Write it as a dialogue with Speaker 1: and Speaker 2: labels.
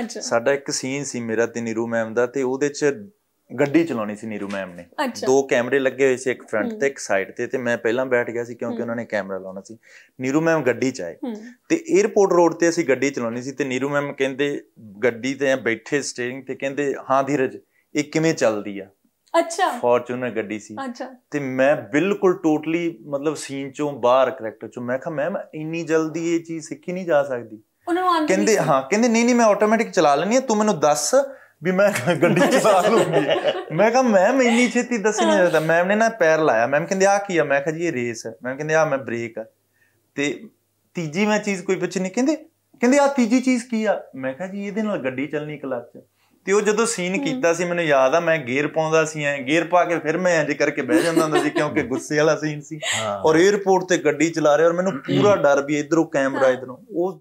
Speaker 1: ਅੱਛਾ ਸਾਡਾ
Speaker 2: ਇੱਕ ਸੀਨ ਸੀ ਮੇਰਾ ਤੇ ਨੀਰੂ ਮੈਮ ਦਾ ਤੇ ਉਹਦੇ ਚ ਗੱਡੀ ਚਲਾਉਣੀ ਸੀ ਨੀਰੂ ਮੈਮ ਨੇ ਦੋ ਕੈਮਰੇ ਲੱਗੇ ਹੋਏ ਸੀ ਇੱਕ ਫਰੰਟ ਤੇ ਇੱਕ ਸਾਈਡ ਤੇ ਤੇ ਮੈਂ ਪਹਿਲਾਂ ਬੈਠ ਗਿਆ ਸੀ ਕਿਉਂਕਿ ਉਹਨਾਂ ਨੇ ਕੈਮਰਾ ਲਾਉਣਾ ਸੀ ਨੀਰੂ ਮੈਮ ਗੱਡੀ ਚ ਆਏ ਤੇ 에어ਪੋਰਟ ਰੋਡ ਤੇ ਅਸੀਂ ਗੱਡੀ ਚਲਾਉਣੀ ਸੀ ਤੇ ਨੀਰੂ ਮੈਮ ਕਹਿੰਦੇ ਗੱਡੀ ਤੇ ਬੈਠੇ ਸਟੀering ਤੇ ਕਹਿੰਦੇ ਹਾਂ ਧੀਰਜ ਇਹ ਕਿਵੇਂ ਚੱਲਦੀ ਆ ਅੱਛਾ ਫੋਰਚੂਨਰ ਗੱਡੀ ਸੀ ਅੱਛਾ ਤੇ ਮੈਂ ਬਿਲਕੁਲ ਟੋਟਲੀ ਮਤਲਬ ਸੀਨ ਚੋਂ ਬਾਹਰ ਕਰੈਕਟਰ ਚੋਂ ਮੈਂ ਕਿਹਾ ਮੈਮ ਇੰਨੀ ਜਲਦੀ ਇਹ ਚੀਜ਼ ਸਿੱਖੀ ਨਹੀਂ ਜਾ ਸਕਦੀ
Speaker 3: ਉਹਨਾਂ ਨੂੰ ਕਹਿੰਦੇ ਹਾਂ
Speaker 2: ਕਹਿੰਦੇ ਨਹੀਂ ਨਹੀਂ ਮੈਂ ਆਟੋਮੈਟਿਕ ਚਲਾ ਲੈਣੀ ਹੈ ਤੂੰ ਮੈਨੂੰ ਦੱਸ ਵੀ ਮੈਂ ਗੱਡੀ ਚਲਾ ਲੂੰਗੀ ਮੈਂ ਕਿਹਾ ਮੈਂ ਮੈਨੀ ਛੇਤੀ ਦੱਸ ਨਹੀਂ ਜਾਂਦਾ ਮੈਮ ਨੇ ਨਾ ਪੈਰ ਲਾਇਆ ਮੈਮ ਕਹਿੰਦੇ ਆ ਕੀ ਆ ਮੈਂ ਕਹਾ ਜੀ ਇਹ ਰੇਸ ਹੈ ਮੈਂ ਕਹਿੰਦੇ ਆ ਮੈਂ ਬ੍ਰੇਕ ਤੇ ਤੀਜੀ ਮੈਂ ਚੀਜ਼ ਕੋਈ ਪੁੱਛ ਨਹੀਂ ਕਹਿੰਦੇ ਕਹਿੰਦੇ ਆ ਤੀਜੀ ਚੀਜ਼ ਕੀ ਆ ਮੈਂ ਕਹਾ ਜੀ ਇਹਦੇ ਨਾਲ ਗੱਡੀ ਚੱਲਣੀ ਕਲੱਚ ਤੇ ਉਹ ਜਦੋਂ ਸੀਨ ਕੀਤਾ ਸੀ ਮੈਨੂੰ ਯਾਦ ਆ ਮੈਂ ਗੇਅਰ ਪਾਉਂਦਾ ਸੀ ਐ ਗੇਅਰ ਪਾ ਕੇ ਫਿਰ ਮੈਂ ਇੰਜ ਕਰਕੇ ਬਹਿ ਜਾਂਦਾ ਹੁੰਦਾ ਸੀ ਕਿਉਂਕਿ ਗੁੱਸੇ ਵਾਲਾ ਸੀਨ ਸੀ ਔਰ 에어ਪੋਰਟ ਤੇ ਗੱਡੀ ਚਲਾ ਰਿਹਾ ਔਰ ਮੈਨੂੰ ਪੂਰਾ ਡਰ ਵੀ ਇਧਰੋਂ ਕੈਮਰਾ ਇਧਰੋਂ ਉਹ